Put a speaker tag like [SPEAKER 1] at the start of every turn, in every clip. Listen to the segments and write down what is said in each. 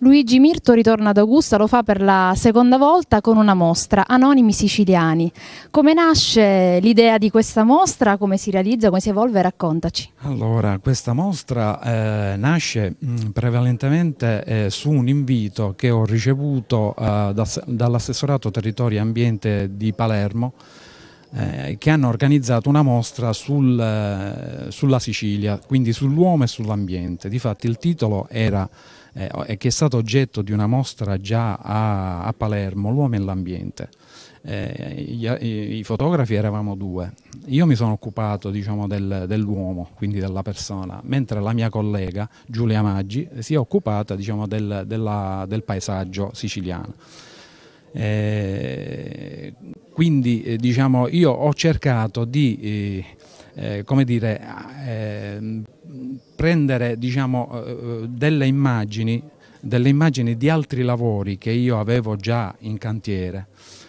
[SPEAKER 1] Luigi Mirto ritorna ad Augusta, lo fa per la seconda volta con una mostra, Anonimi Siciliani. Come nasce l'idea di questa mostra, come si realizza, come si evolve? Raccontaci.
[SPEAKER 2] Allora, questa mostra eh, nasce mh, mm, prevalentemente eh, su un invito che ho ricevuto eh, da, dall'assessorato territorio e ambiente di Palermo, eh, che hanno organizzato una mostra sul, eh, sulla Sicilia, quindi sull'uomo e sull'ambiente. Difatti il titolo era, eh, che è stato oggetto di una mostra già a, a Palermo, l'uomo e l'ambiente. Eh, I, i, fotografi eravamo due, io mi sono occupato diciamo, del, dell'uomo, quindi della persona, mentre la mia collega Giulia Maggi si è occupata diciamo, del, della, del paesaggio siciliano. Eh, quindi eh, diciamo, io ho cercato di eh, eh come dire, eh, prendere diciamo, eh, eh, delle, immagini, delle immagini di altri lavori che io avevo già in cantiere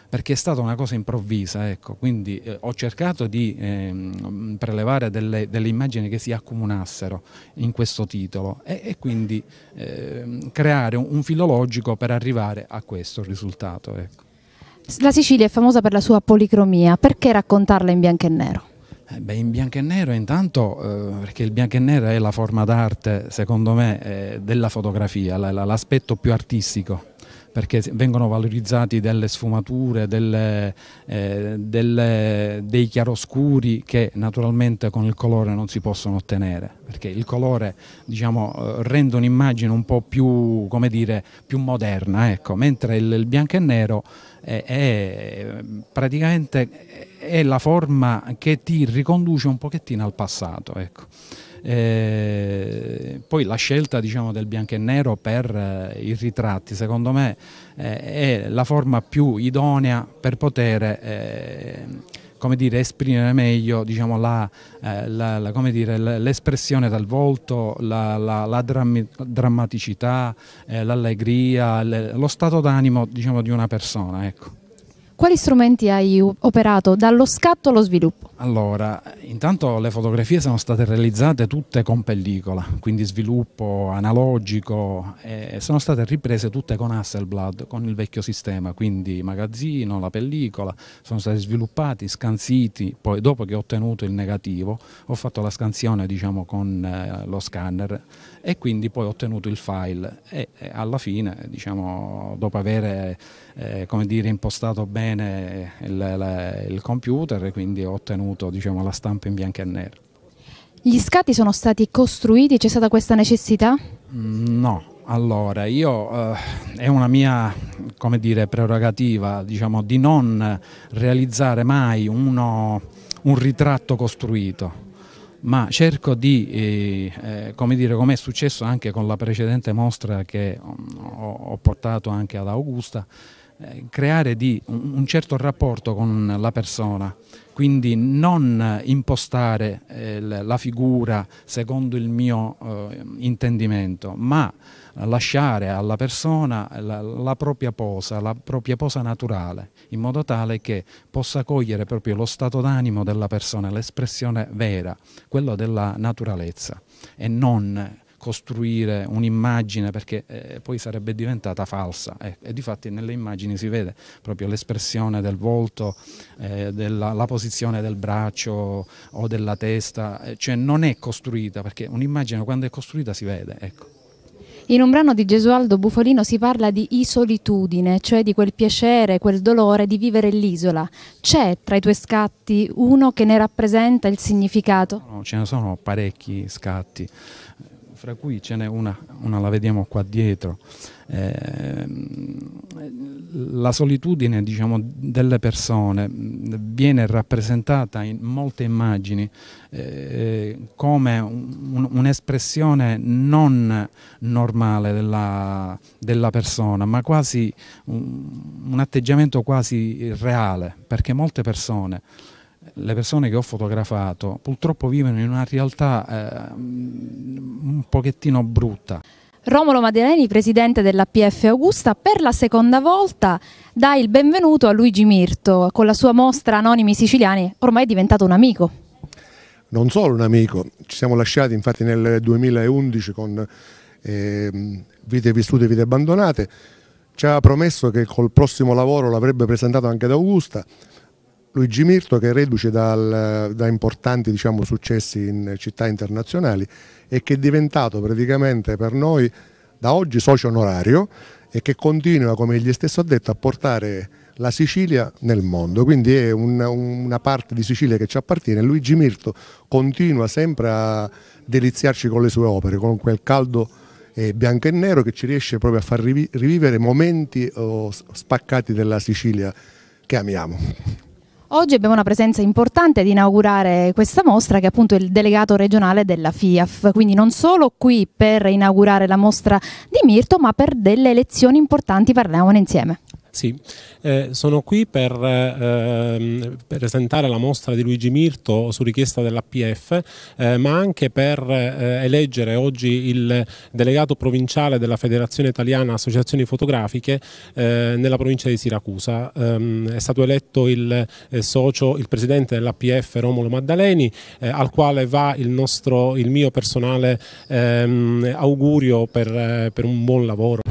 [SPEAKER 2] perché è stata una cosa improvvisa, ecco. quindi eh, ho cercato di eh, prelevare delle, delle, immagini che si accomunassero in questo titolo e, e quindi eh, creare un, un filologico per arrivare a questo risultato. Ecco.
[SPEAKER 1] La Sicilia è famosa per la sua policromia, perché raccontarla in bianco e nero?
[SPEAKER 2] Eh beh, in bianco e nero intanto eh, perché il bianco e nero è la forma d'arte, secondo me, eh, della fotografia, l'aspetto più artistico perché vengono valorizzati delle sfumature, delle, eh, delle, dei chiaroscuri che naturalmente con il colore non si possono ottenere, perché il colore diciamo, eh, rende un'immagine un po' più, dire, più moderna, ecco. mentre il, il, bianco e nero eh, è, è praticamente è la forma che ti riconduce un pochettino al passato. Ecco. Eh, poi la scelta diciamo, del bianco e nero per eh, i ritratti secondo me eh, è la forma più idonea per poter eh, come dire, esprimere meglio diciamo, eh, l'espressione eh, dal volto, la, la, la drammi, drammaticità, eh, l'allegria, lo stato d'animo diciamo, di una persona. Ecco.
[SPEAKER 1] Quali strumenti hai operato dallo scatto allo sviluppo?
[SPEAKER 2] Allora, intanto le fotografie sono state realizzate tutte con pellicola, quindi sviluppo analogico, e sono state riprese tutte con Hasselblad, con il vecchio sistema, quindi magazzino, la pellicola, sono stati sviluppati, scansiti, poi dopo che ho ottenuto il negativo ho fatto la scansione diciamo, con eh, lo scanner e quindi poi ho ottenuto il file e, e alla fine, diciamo, dopo aver eh, dire, impostato bene bene il, la, il computer e quindi ho ottenuto diciamo, la stampa in bianco e nero.
[SPEAKER 1] Gli scatti sono stati costruiti? C'è stata questa necessità?
[SPEAKER 2] Mm, no, allora, io eh, è una mia dire, prerogativa diciamo, di non realizzare mai uno, un ritratto costruito, ma cerco di, eh, eh come dire, come è successo anche con la precedente mostra che mm, ho, ho portato anche ad Augusta, eh, creare di un certo rapporto con la persona, quindi non impostare eh, la figura secondo il mio eh, intendimento, ma lasciare alla persona la, propria posa, la propria posa naturale, in modo tale che possa cogliere proprio lo stato d'animo della persona, l'espressione vera, quello della naturalezza e non costruire un'immagine perché eh, poi sarebbe diventata falsa eh, e, di fatti nelle immagini si vede proprio l'espressione del volto, eh, della, la posizione del braccio o della testa, eh, cioè non è costruita perché un'immagine quando è costruita si vede. Ecco.
[SPEAKER 1] In un brano di Gesualdo Bufolino si parla di isolitudine, cioè di quel piacere, quel dolore di vivere l'isola. C'è tra i tuoi scatti uno che ne rappresenta il significato? No,
[SPEAKER 2] ce ne sono parecchi scatti fra cui ce n'è una, una la vediamo qua dietro, eh, la solitudine diciamo, delle persone viene rappresentata in molte immagini eh, come un'espressione non normale della, della, persona, ma quasi un, un atteggiamento quasi reale, perché molte persone le persone che ho fotografato purtroppo vivono in una realtà eh, un pochettino brutta.
[SPEAKER 1] Romolo Madereni, presidente dell'APF Augusta, per la seconda volta dà il benvenuto a Luigi Mirto con la sua mostra Anonimi Siciliani, ormai è diventato un amico.
[SPEAKER 2] Non solo un amico, ci siamo lasciati infatti nel 2011 con eh, Vite vissute e vite abbandonate, ci ha promesso che col prossimo lavoro l'avrebbe presentato anche ad Augusta, Luigi Mirto che è reduce dal, da importanti diciamo, successi in città internazionali e che è diventato praticamente per noi da oggi socio onorario e che continua, come gli stesso ha detto, a portare la Sicilia nel mondo, quindi è una, una, parte di Sicilia che ci appartiene. Luigi Mirto continua sempre a deliziarci con le sue opere, con quel caldo eh, bianco e nero che ci riesce proprio a far rivivere momenti oh, spaccati della Sicilia che amiamo.
[SPEAKER 1] Oggi abbiamo una presenza importante ad inaugurare questa mostra che è appunto il delegato regionale della FIAF, quindi non solo qui per inaugurare la mostra di Mirto ma per delle elezioni importanti, parliamone insieme.
[SPEAKER 2] Sì, eh, sono qui per eh, presentare la mostra di Luigi Mirto su richiesta dell'APF, eh, ma anche per eh, eleggere oggi il delegato provinciale della Federazione Italiana Associazioni Fotografiche eh, nella provincia di Siracusa. Ehm, è stato eletto il, eh, socio, il presidente dell'APF Romolo Maddaleni, al quale va il, nostro, il mio personale ehm, augurio per, per un buon lavoro.